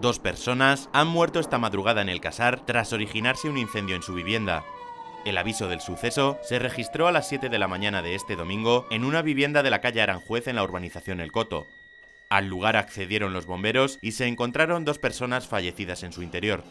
Dos personas han muerto esta madrugada en el Casar tras originarse un incendio en su vivienda. El aviso del suceso se registró a las 7 de la mañana de este domingo en una vivienda de la calle Aranjuez en la urbanización El Coto. Al lugar accedieron los bomberos y se encontraron dos personas fallecidas en su interior.